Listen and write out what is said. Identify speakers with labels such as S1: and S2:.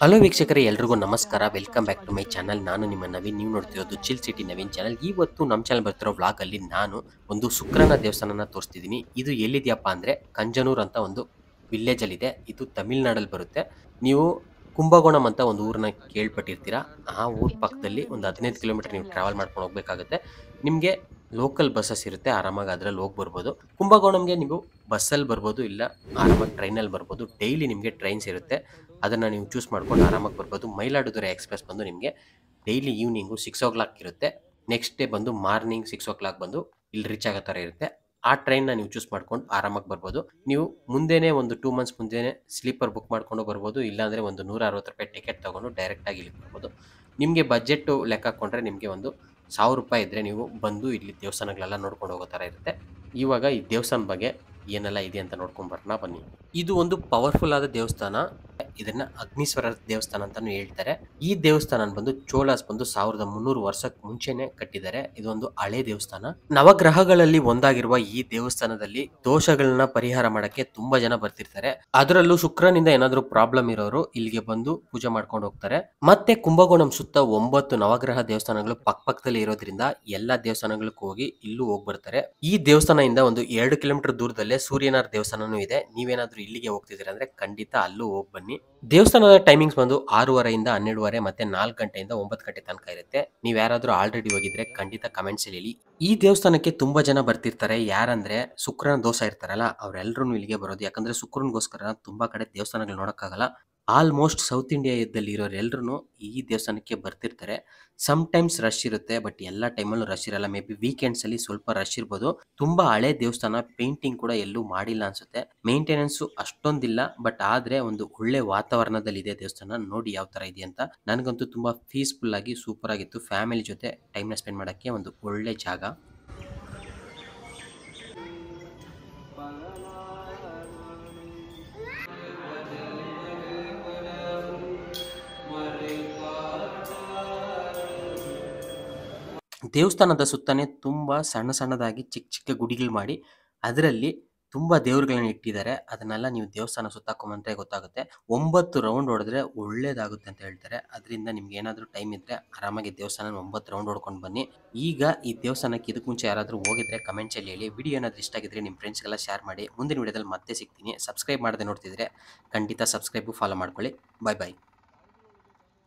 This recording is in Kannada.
S1: ಹಲೋ ವೀಕ್ಷಕರೇ ಎಲ್ರಿಗೂ ನಮಸ್ಕಾರ welcome back to my channel ನಾನು ನಿಮ್ಮ ನವೀನ್ ನೀವು ನೋಡ್ತಿರೋದು ಚಿಲ್ ಸಿಟಿ ನವೀನ್ ಚಾನಲ್ ಇವತ್ತು ನಮ್ಮ ಚಾನಲ್ ಬರ್ತಿರೋ ಅಲ್ಲಿ ನಾನು ಒಂದು ಶುಕ್ರನ ದೇವಸ್ಥಾನನ ತೋರಿಸ್ತಿದ್ದೀನಿ ಇದು ಎಲ್ಲಿದೆಯಪ್ಪ ಅಂದರೆ ಕಂಜನೂರ್ ಅಂತ ಒಂದು ಅಲ್ಲಿ ಇದೆ ಇದು ತಮಿಳ್ನಾಡಲ್ಲಿ ಬರುತ್ತೆ ನೀವು ಕುಂಭಕೋಣಂ ಅಂತ ಒಂದು ಊರನ್ನ ಕೇಳ್ಪಟ್ಟಿರ್ತೀರ ಆ ಊರ್ ಪಕ್ಕದಲ್ಲಿ ಒಂದು ಹದಿನೈದು ಕಿಲೋಮೀಟರ್ ನೀವು ಟ್ರಾವೆಲ್ ಮಾಡ್ಕೊಂಡು ಹೋಗ್ಬೇಕಾಗುತ್ತೆ ನಿಮಗೆ ಲೋಕಲ್ ಬಸ್ಸಸ್ ಇರುತ್ತೆ ಆರಾಮಾಗಿ ಅದ್ರಲ್ಲಿ ಹೋಗಿ ಬರ್ಬೋದು ಕುಂಭಕೋಣಂಗೆ ನೀವು ಬಸ್ಸಲ್ಲಿ ಬರ್ಬೋದು ಇಲ್ಲ ಆರಾಮಾಗಿ ಟ್ರೈನಲ್ಲಿ ಬರ್ಬೋದು ಡೈಲಿ ನಿಮಗೆ ಟ್ರೈನ್ಸ್ ಇರುತ್ತೆ ಅದನ್ನು ನೀವು ಚೂಸ್ ಮಾಡ್ಕೊಂಡು ಆರಾಮಾಗಿ ಬರ್ಬೋದು ಮೈಲಾಡುದುರೆ ಎಕ್ಸ್ಪ್ರೆಸ್ ಬಂದು ನಿಮಗೆ daily evening six o'clock ಇರುತ್ತೆ ನೆಕ್ಸ್ಟ್ ಡೇ ಬಂದು ಮಾರ್ನಿಂಗ್ ಸಿಕ್ಸ್ ಓ ಕ್ಲಾಕ್ ಬಂದು ಇಲ್ಲಿ ರೀಚ್ ಆಗೋ ಥರ ಇರುತ್ತೆ ಆ ಟ್ರೈನ್ನ ನೀವು ಚೂಸ್ ಮಾಡ್ಕೊಂಡು ಆರಾಮಾಗಿ ಬರ್ಬೋದು ನೀವು ಮುಂದೆನೇ ಒಂದು ಟೂ ಮಂತ್ಸ್ ಮುಂದೆನೆ ಸ್ಲೀಪರ್ ಬುಕ್ ಮಾಡ್ಕೊಂಡು ಬರ್ಬೋದು ಇಲ್ಲಾಂದರೆ ಒಂದು ನೂರ ಅರವತ್ತು ರೂಪಾಯಿ ಟಿಕೆಟ್ ತೊಗೊಂಡು ಡೈರೆಕ್ಟಾಗಿ ಇಲ್ಲಿ ಬರ್ಬೋದು ನಿಮಗೆ ಬಜೆಟ್ಟು ಲೆಕ್ಕ ಹಾಕ್ಕೊಂಡ್ರೆ ನಿಮಗೆ ಒಂದು ಸಾವಿರ ರೂಪಾಯಿ ಇದ್ದರೆ ನೀವು ಬಂದು ಇಲ್ಲಿ ದೇವಸ್ಥಾನಗಳೆಲ್ಲ ನೋಡ್ಕೊಂಡು ಹೋಗೋ ಥರ ಇರುತ್ತೆ ಇವಾಗ ಈ ದೇವಸ್ಥಾನ ಬಗ್ಗೆ ಏನೆಲ್ಲ ಇದೆ ಅಂತ ನೋಡ್ಕೊಂಡು ಬರೋಣ ಬನ್ನಿ ಇದು ಒಂದು ಪವರ್ಫುಲ್ ಆದ ದೇವಸ್ಥಾನ ಇದನ್ನ ಅಗ್ನೀಶ್ವರ ದೇವಸ್ಥಾನ ಅಂತಾನು ಹೇಳ್ತಾರೆ ಈ ದೇವಸ್ಥಾನ ಬಂದು ಚೋಳಾಸ್ ಬಂದು ಸಾವಿರದ ಮುನ್ನೂರು ವರ್ಷಕ್ಕೆ ಮುಂಚೆನೆ ಕಟ್ಟಿದ್ದಾರೆ ಇದೊಂದು ಹಳೆ ದೇವಸ್ಥಾನ ನವಗ್ರಹಗಳಲ್ಲಿ ಒಂದಾಗಿರುವ ಈ ದೇವಸ್ಥಾನದಲ್ಲಿ ದೋಷಗಳನ್ನ ಪರಿಹಾರ ಮಾಡಕ್ಕೆ ತುಂಬಾ ಜನ ಬರ್ತಿರ್ತಾರೆ ಅದರಲ್ಲೂ ಶುಕ್ರನಿಂದ ಏನಾದ್ರು ಪ್ರಾಬ್ಲಮ್ ಇರೋರು ಇಲ್ಲಿಗೆ ಬಂದು ಪೂಜೆ ಮಾಡ್ಕೊಂಡು ಹೋಗ್ತಾರೆ ಮತ್ತೆ ಕುಂಭಕೋಣಂ ಸುತ್ತ ಒಂಬತ್ತು ನವಗ್ರಹ ದೇವಸ್ಥಾನಗಳು ಪಕ್ಕ ಪಕ್ಕದಲ್ಲಿ ಇರೋದ್ರಿಂದ ಎಲ್ಲಾ ದೇವಸ್ಥಾನಗಳಿಗೂ ಹೋಗಿ ಇಲ್ಲೂ ಹೋಗಿ ಬರ್ತಾರೆ ಈ ದೇವಸ್ಥಾನದಿಂದ ಒಂದು ಎರಡು ಕಿಲೋಮೀಟರ್ ದೂರದಲ್ಲೇ ಸೂರ್ಯನಾರ್ ದೇವಸ್ಥಾನನೂ ಇದೆ ನೀವೇನಾದ್ರೂ ಇಲ್ಲಿಗೆ ಹೋಗ್ತಿದ್ರೆ ಅಂದ್ರೆ ಖಂಡಿತ ಅಲ್ಲೂ ಹೋಗಿ ಬನ್ನಿ ದೇವಸ್ಥಾನದ ಟೈಮಿಂಗ್ಸ್ ಬಂದು ಆರೂವರೆಯಿಂದ ಹನ್ನೆರಡುವರೆ ಮತ್ತೆ ನಾಲ್ಕು ಗಂಟೆಯಿಂದ ಒಂಬತ್ತು ಗಂಟೆ ತನಕ ಇರುತ್ತೆ ನೀವು ಯಾರಾದರೂ ಆಲ್ರೆಡಿ ಹೋಗಿದ್ರೆ ಖಂಡಿತ ಕಮೆಂಟ್ಸ್ ಹೇಳಿ ಈ ದೇವಸ್ಥಾನಕ್ಕೆ ತುಂಬಾ ಜನ ಬರ್ತಿರ್ತಾರೆ ಯಾರಂದ್ರೆ ಶುಕ್ರನ ದೋಸ ಇರ್ತಾರಲ್ಲ ಅವರೆಲ್ಲರೂ ಇಲ್ಲಿಗೆ ಬರೋದು ಯಾಕಂದ್ರೆ ಶುಕ್ರನ್ಗೋಸ್ಕರ ತುಂಬಾ ಕಡೆ ದೇವಸ್ಥಾನಗಳು ನೋಡೋಕ್ಕಾಗಲ್ಲ ಆಲ್ಮೋಸ್ಟ್ ಸೌತ್ ಇಂಡಿಯಾ ಇದ್ದಲ್ಲಿ ಇರೋರು ಈ ದೇವಸ್ಥಾನಕ್ಕೆ ಬರ್ತಿರ್ತಾರೆ ಸಮ್ ಟೈಮ್ಸ್ ರಶ್ ಇರುತ್ತೆ ಬಟ್ ಎಲ್ಲ ಟೈಮಲ್ಲೂ ರಶ್ ಇರಲ್ಲ ಮೇ ಬಿ ವೀಕೆಂಡ್ಸ್ ಅಲ್ಲಿ ಸ್ವಲ್ಪ ರಶ್ ಇರ್ಬೋದು ತುಂಬಾ ಹಳೆ ದೇವಸ್ಥಾನ ಪೇಂಟಿಂಗ್ ಕೂಡ ಎಲ್ಲೂ ಮಾಡಿಲ್ಲ ಅನ್ಸುತ್ತೆ ಮೇಂಟೆನೆನ್ಸ್ ಅಷ್ಟೊಂದಿಲ್ಲ ಬಟ್ ಆದ್ರೆ ಒಂದು ಒಳ್ಳೆ ವಾತಾವರಣದಲ್ಲಿ ಇದೆ ದೇವಸ್ಥಾನ ನೋಡಿ ಯಾವ ತರ ಇದೆ ಅಂತ ನನಗಂತೂ ತುಂಬಾ ಪೀಸ್ಫುಲ್ ಆಗಿ ಸೂಪರ್ ಆಗಿತ್ತು ಫ್ಯಾಮಿಲಿ ಜೊತೆ ಟೈಮ್ ನ ಸ್ಪೆಂಡ್ ಮಾಡೋಕ್ಕೆ ಒಂದು ಒಳ್ಳೆ ಜಾಗ ದೇವಸ್ಥಾನದ ಸುತ್ತನೇ ತುಂಬ ಸಣ್ಣ ಸಣ್ಣದಾಗಿ ಚಿಕ್ಕ ಚಿಕ್ಕ ಗುಡಿಗಳು ಮಾಡಿ ಅದರಲ್ಲಿ ತುಂಬ ದೇವ್ರುಗಳನ್ನ ಇಟ್ಟಿದ್ದಾರೆ ಅದನ್ನೆಲ್ಲ ನೀವು ದೇವಸ್ಥಾನ ಸುತ್ತಾಕೊಂಬಂದ್ರೆ ಗೊತ್ತಾಗುತ್ತೆ ಒಂಬತ್ತು ರೌಂಡ್ ಹೊಡೆದ್ರೆ ಒಳ್ಳೇದಾಗುತ್ತೆ ಅಂತ ಹೇಳ್ತಾರೆ ಅದರಿಂದ ನಿಮ್ಗೆ ಏನಾದರೂ ಟೈಮ್ ಇದ್ದರೆ ಆರಾಮಾಗಿ ದೇವಸ್ಥಾನ ಒಂಬತ್ತು ರೌಂಡ್ ಹೊಡ್ಕೊಂಡು ಬನ್ನಿ ಈಗ ಈ ದೇವಸ್ಥಾನಕ್ಕೆ ಇದಕ್ಕೆ ಮುಂಚೆ ಯಾರಾದರೂ ಹೋಗಿದ್ರೆ ಅಲ್ಲಿ ಹೇಳಿ ವಿಡಿಯೋ ಏನಾದರೂ ಇಷ್ಟ ಆಗಿದ್ರೆ ನಿಮ್ಮ ಫ್ರೆಂಡ್ಸ್ಗೆಲ್ಲ ಶೇರ್ ಮಾಡಿ ಮುಂದಿನ ವಿಡಿಯೋದಲ್ಲಿ ಮತ್ತೆ ಸಿಗ್ತೀನಿ ಸಬ್ಸ್ಕ್ರೈಬ್ ಮಾಡದೆ ನೋಡ್ತಿದ್ರೆ ಖಂಡಿತ ಸಬ್ಸ್ಕ್ರೈಬು ಫಾಲೋ ಮಾಡ್ಕೊಳ್ಳಿ ಬಾಯ್ ಬಾಯ್